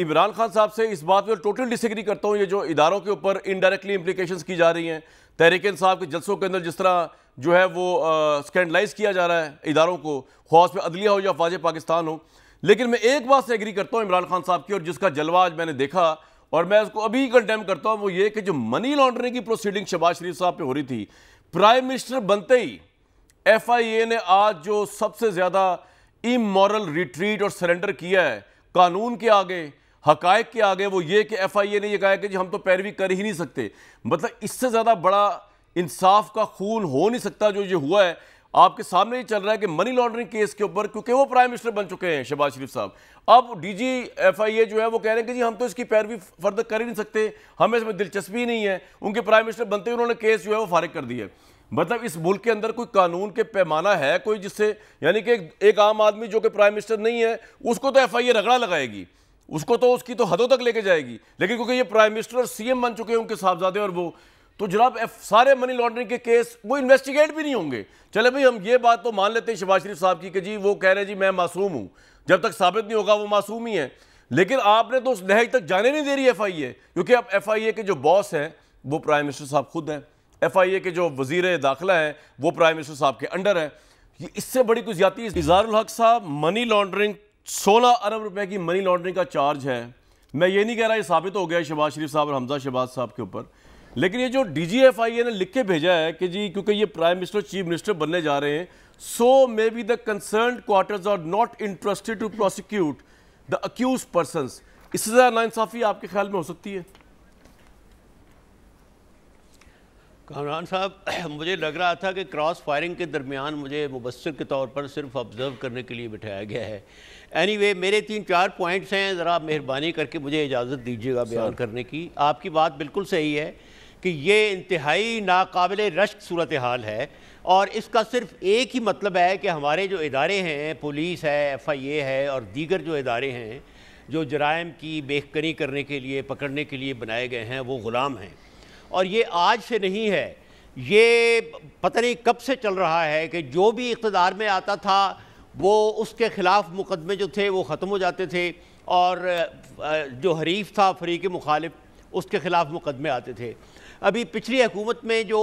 इमरान खान साहब से इस बात में टोटल डिसग्री करता हूँ ये जो इदारों के ऊपर इनडायरेक्टली इम्प्लीकेशन की जा रही हैं तहरीक साहब के जलसों के अंदर जिस तरह जो है वो स्कैंडलाइज किया जा रहा है इदारों को ख्वास पे अदलिया हो या फाज पाकिस्तान हो लेकिन मैं एक बात से एग्री करता हूँ इमरान खान साहब की और जिसका जलवा आज मैंने देखा और मैं उसको अभी कंटेम करता हूँ वो ये कि जो मनी लॉन्ड्रिंग की प्रोसीडिंग शबाज शरीफ साहब पर हो रही थी प्राइम मिनिस्टर बनते ही एफ आई ए ने आज जो सबसे ज़्यादा इमोरल रिट्रीट और सरेंडर किया है कानून के आगे हकायक के आगे वो ये कि एफ आई ए ने यह कहा कि जी हम तो पैरवी कर ही नहीं सकते मतलब इससे ज़्यादा बड़ा इंसाफ का खून हो नहीं सकता जो ये हुआ है आपके सामने ही चल रहा है कि मनी लॉन्ड्रिंग केस के ऊपर क्योंकि वो प्राइम मिनिस्टर बन चुके हैं शहबाज शरीफ साहब अब डीजी एफआईए जो है वो कह रहे हैं कि जी हम तो इसकी पैरवी फर्दर कर ही नहीं सकते हमें इसमें दिलचस्पी ही नहीं है उनके प्राइम मिनिस्टर बनते ही उन्होंने केस जो है वो फारिग कर दिया मतलब इस मुल्क के अंदर कोई कानून के पैमाना है कोई जिससे यानी कि एक, एक आम आदमी जो कि प्राइम मिनिस्टर नहीं है उसको तो एफ रगड़ा लगाएगी उसको तो उसकी तो हदों तक लेके जाएगी लेकिन क्योंकि ये प्राइम मिनिस्टर और सीएम बन चुके हैं उनके साहबजादे और वो तो जनाब सारे मनी लॉन्ड्रिंग के केस वो इन्वेस्टिगेट भी नहीं होंगे चले भाई हम ये बात तो मान लेते हैं शबाज शरीफ साहब की कि जी वो कह रहे हैं जी मैं मासूम हूँ जब तक साबित नहीं होगा वो मासूम ही है लेकिन आपने तो उस नहज तक जाने नहीं दे रही एफ आई ए क्योंकि अब एफ आई ए के जो बॉस हैं वो प्राइम मिनिस्टर साहब खुद हैं एफ आई ए के जो वजीर दाखिला हैं वो प्राइम मिनिस्टर साहब के अंडर हैं इससे बड़ी जाती है इजहारुल हक साहब मनी लॉन्ड्रिंग सोलह अरब रुपए की मनी लॉन्ड्रिंग का चार्ज है मैं ये नहीं कह रहा ये साबित हो गया है शहबाज शरीफ साहब और हमजा शहबाज साहब के ऊपर लेकिन ये जो डी जी एफ आई ए ने लिख के भेजा है कि जी क्योंकि ये प्राइम मिनिस्टर चीफ मिनिस्टर बनने जा रहे हैं so maybe the concern quarters are not interested to prosecute the accuse person इससे ज़्यादा नाइंसाफ़ी आपके ख्याल में हो सकती है कामरान साहब मुझे लग रहा था कि क्रॉस फायरिंग के दरमियान मुझे मुबसर के तौर पर सिर्फ ऑब्ज़र्व करने के लिए बिठाया गया है एनी anyway, मेरे तीन चार पॉइंट्स हैं ज़रा मेहरबानी करके मुझे इजाज़त दीजिएगा बयान करने की आपकी बात बिल्कुल सही है कि ये इंतहाई नाकबिल रश्क सूरत हाल है और इसका सिर्फ एक ही मतलब है कि हमारे जो इदारे हैं पुलिस है एफ आई ए है और दीगर जो इदारे हैं जो जराइम की बेहकनी करने के लिए पकड़ने के लिए बनाए गए हैं वो ग़ुलाम हैं और ये आज से नहीं है ये पता नहीं कब से चल रहा है कि जो भी इकतदार में आता था वो उसके ख़िलाफ़ मुकदमे जो थे वो ख़त्म हो जाते थे और जो हरीफ था फरीक मुखालिफ उसके ख़िलाफ़ मुकदमे आते थे अभी पिछली हुकूमत में जो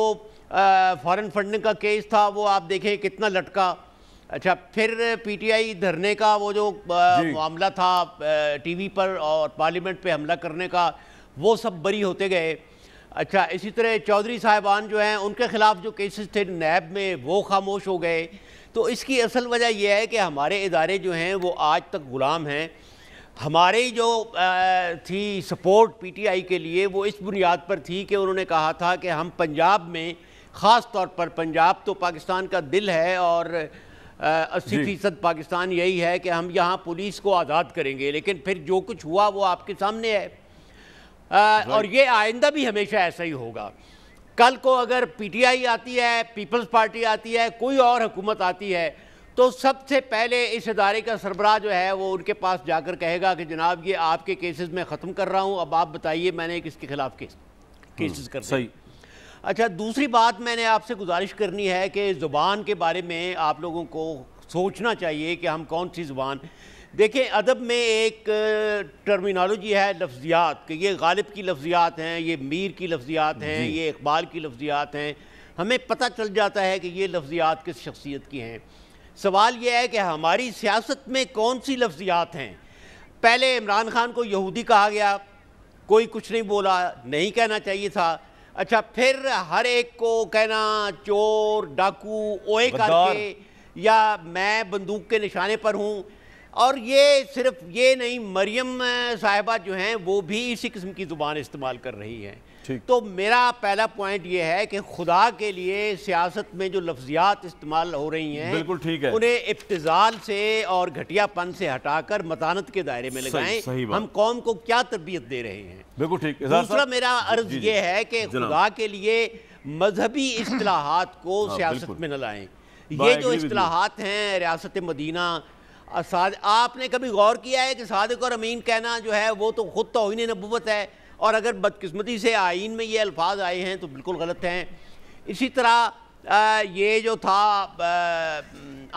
फॉरेन फंडिंग का केस था वो आप देखें कितना लटका अच्छा फिर पीटीआई धरने का वो जो मामला था टीवी पर और पार्लियामेंट पे हमला करने का वो सब बरी होते गए अच्छा इसी तरह चौधरी साहिबान जो हैं उनके ख़िलाफ़ जो केसेस थे नैब में वो खामोश हो गए तो इसकी असल वजह यह है कि हमारे इदारे जो हैं वो आज तक ग़ुलाम हैं हमारी जो थी सपोर्ट पीटीआई के लिए वो इस बुनियाद पर थी कि उन्होंने कहा था कि हम पंजाब में ख़ास तौर पर पंजाब तो पाकिस्तान का दिल है और अस्सी फीसद पाकिस्तान यही है कि हम यहाँ पुलिस को आज़ाद करेंगे लेकिन फिर जो कुछ हुआ वो आपके सामने है और ये आइंदा भी हमेशा ऐसा ही होगा कल को अगर पीटीआई आती है पीपल्स पार्टी आती है कोई और हुकूमत आती है तो सबसे पहले इस अदारे का सरबराह जो है वो उनके पास जाकर कहेगा कि जनाब ये आपके केसेस में ख़त्म कर रहा हूँ अब आप बताइए मैंने किसके खिलाफ केस केसेस हम्म, कर सही अच्छा दूसरी बात मैंने आपसे गुजारिश करनी है कि ज़ुबान के बारे में आप लोगों को सोचना चाहिए कि हम कौन सी ज़ुबान देखें अदब में एक टर्मिनोलॉजी है लफ्ज़ियात कि ये गालिब की लफ्ज़ियात हैं ये मीर की लफ्ज़ियात हैं ये इकबाल की लफ्ज़ियात हैं हमें पता चल जाता है कि ये लफ्ज़ियात किस शख्सियत की हैं सवाल यह है कि हमारी सियासत में कौन सी लफ्ज़ियात हैं पहले इमरान खान को यहूदी कहा गया कोई कुछ नहीं बोला नहीं कहना चाहिए था अच्छा फिर हर एक को कहना चोर डाकू ओए करके या मैं बंदूक के निशाने पर हूँ और ये सिर्फ ये नहीं मरियम साहिबा जो हैं वो भी इसी किस्म की ज़ुबान इस्तेमाल कर रही हैं तो मेरा पहला पॉइंट ये है कि खुदा के लिए सियासत में जो लफ्जियात इस्तेमाल हो रही हैं बिल्कुल ठीक है उन्हें इब्तजाल से और घटियापन से हटाकर मतानत के दायरे में लगाएं हम कौम को क्या तरबियत दे रहे हैं बिल्कुल ठीक दूसरा मेरा अर्ज ये है कि खुदा के लिए मजहबी असलाहत को हाँ, सियासत में न लाएं ये जो असलाहत हैं रियासत मदीना साद आपने कभी गौर किया है कि सादक और अमीन कहना जो है वो तो ख़ुद तो इन नबूत है और अगर बदकस्मती से आइन में ये अल्फाज आए हैं तो बिल्कुल गलत हैं इसी तरह आ, ये जो था आ,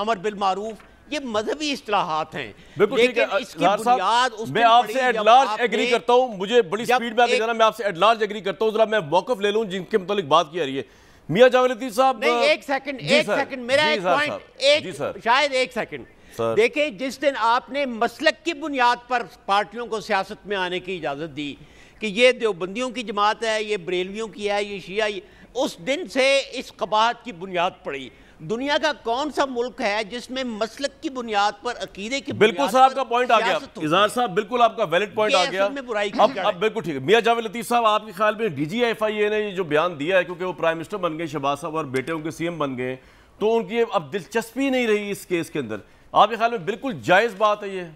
अमर मारूफ ये मजहबी असलाहत हैं बिल्कुल ठीक है आपसे एट लार्ज एग्री करता हूँ मुझे बड़ी स्पीड में आगे जाना मैं आपसे एट लार्ज एग्री करता हूँ जरा मैं मौकफ ले लूँ जिनके मतलब बात की आ रही है मियाँ जावेदी साहब एक सेकंड एक सेकंड मेरा एक पॉइंट एक शायद एक सेकंड देखिए जिस दिन आपने मसलक की बुनियाद पर पार्टियों को सियासत में आने की इजाज़त दी कि ये देवबंदियों की जमात है ये बरेलवियों की है ये शिया ये, उस दिन से इस कबाहत की बुनियाद पड़ी दुनिया का कौन सा मुल्क है जिसमें मसलक की बुनियाद पर अकीदे की बिल्कुल साहब का पॉइंट आ गया इजहार साहब बिल्कुल आपका वैलिड पॉइंट आ गया बुराई अब अब बिल्कुल ठीक है मियां जावेद लतीफ साहब आपके ख्याल में डीजीएफआईए ने ये जो बयान दिया है क्योंकि वो प्राइम मिनिस्टर बन गए शहबाज साहब और बेटे उनके सीएम बन गए तो उनकी अब दिलचस्पी नहीं रही इस केस के अंदर आपके ख्याल में बिल्कुल जायज़ बात है ये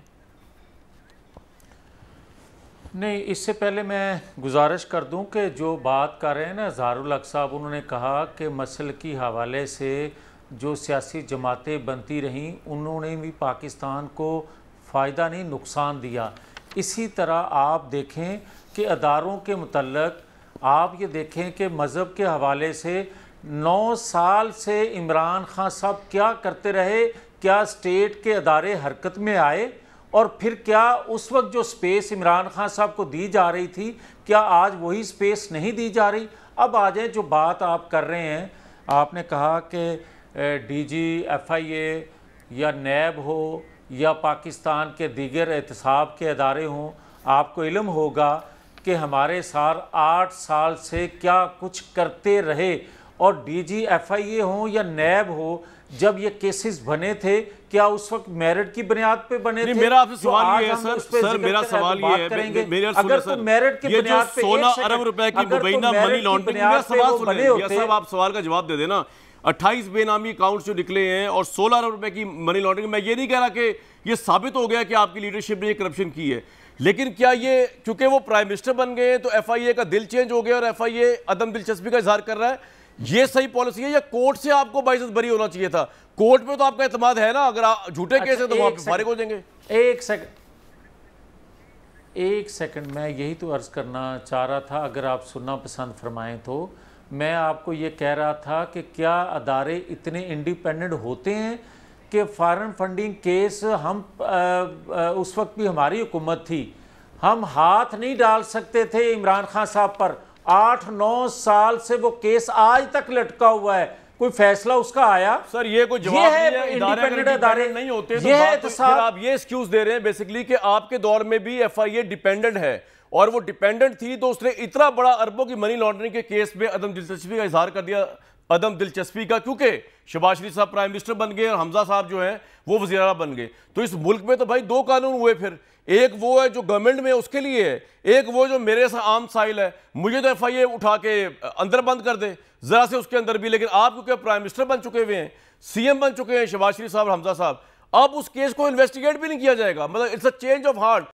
नहीं इससे पहले मैं गुजारिश कर दूं कि जो बात कर रहे हैं ना ज़ारुल साहब उन्होंने कहा कि मसल की हवाले से जो सियासी जमातें बनती रहीं उन्होंने भी पाकिस्तान को फ़ायदा नहीं नुकसान दिया इसी तरह आप देखें कि अदारों के मतलब आप ये देखें कि मज़हब के हवाले से नौ साल से इमरान खान साहब क्या करते रहे क्या स्टेट के अदारे हरकत में आए और फिर क्या उस वक्त जो स्पेस इमरान खान साहब को दी जा रही थी क्या आज वही स्पेस नहीं दी जा रही अब आ जाए जो बात आप कर रहे हैं आपने कहा कि डीजी एफआईए या नैब हो या पाकिस्तान के दीगर एहतसाब के अदारे हों आपको इलम होगा कि हमारे साल आठ साल से क्या कुछ करते रहे और डीजी एफआईए हो या नैब हो जब ये केसेस बने थे क्या उस वक्त मेरिट की बुनियाद पे बने थे मेरा आपसे सवाल ये है सर सर मेरा तो सवाल ये है मेरे अगर तो मेरिट की बुनियाद पे 16 अरब रुपए की मुबैना मनी लॉन्ड्रिंग मेरा सवाल सुन लीजिए साहब आप सवाल का जवाब दे देना 28 बेनामी अकाउंट्स जो निकले हैं और 16 अरब रुपए की मनी लॉन्ड्रिंग मैं ये नहीं कह रहा कि ये साबित हो गया कि आपकी लीडरशिप ने ये करप्शन की है लेकिन क्या ये क्योंकि वो प्राइम मिनिस्टर बन गए हैं तो एफआईए का दिल चेंज हो गया और एफआईए अदम दिलचस्पी का इजहार कर रहा है ये सही पॉलिसी है या कोर्ट से आपको बाइसेंस बरी होना चाहिए था कोर्ट में तो आपका एतमाद है ना अगर झूठे केस है तो अच्छा, वहां फारिग हो जाएंगे एक सेकंड एक सेकंड मैं यही तो अर्ज करना चाह रहा था अगर आप सुनना पसंद फरमाएं तो मैं आपको ये कह रहा था कि क्या अदारे इतने इंडिपेंडेंट होते हैं कि फॉरेन फंडिंग केस हम आ, आ, उस वक्त भी हमारी हुकूमत थी हम हाथ नहीं डाल सकते थे इमरान खान साहब पर आठ नौ साल से वो केस आज तक लटका हुआ है कोई फैसला उसका आया सर ये कोई जवाब है इंडिपेंडेंट अदारे नहीं होते तो ये तो है तो फिर आप ये एक्सक्यूज दे रहे हैं बेसिकली कि आपके दौर में भी एफआईए डिपेंडेंट है और वो डिपेंडेंट थी तो उसने इतना बड़ा अरबों की मनी लॉन्ड्रिंग के केस में अदम दिलचस्पी का इजहार कर दिया अदम दिलचस्पी का क्योंकि शबाज शरीफ साहब प्राइम मिनिस्टर बन गए और हमजा साहब जो हैं वो वजी अला बन गए तो इस मुल्क में तो भाई दो कानून हुए फिर एक वो है जो गवर्नमेंट में उसके लिए है एक वो जो मेरे सा आम साइल है मुझे तो एफ आई ए उठा के अंदर बंद कर दे ज़रा से उसके अंदर भी लेकिन आप क्योंकि प्राइम मिनिस्टर बन चुके हुए हैं सी एम बन चुके हैं शबाज शरीफ साहब हमजा साहब अब उस केस को इन्वेस्टिगेट भी नहीं किया जाएगा मतलब it's a change of heart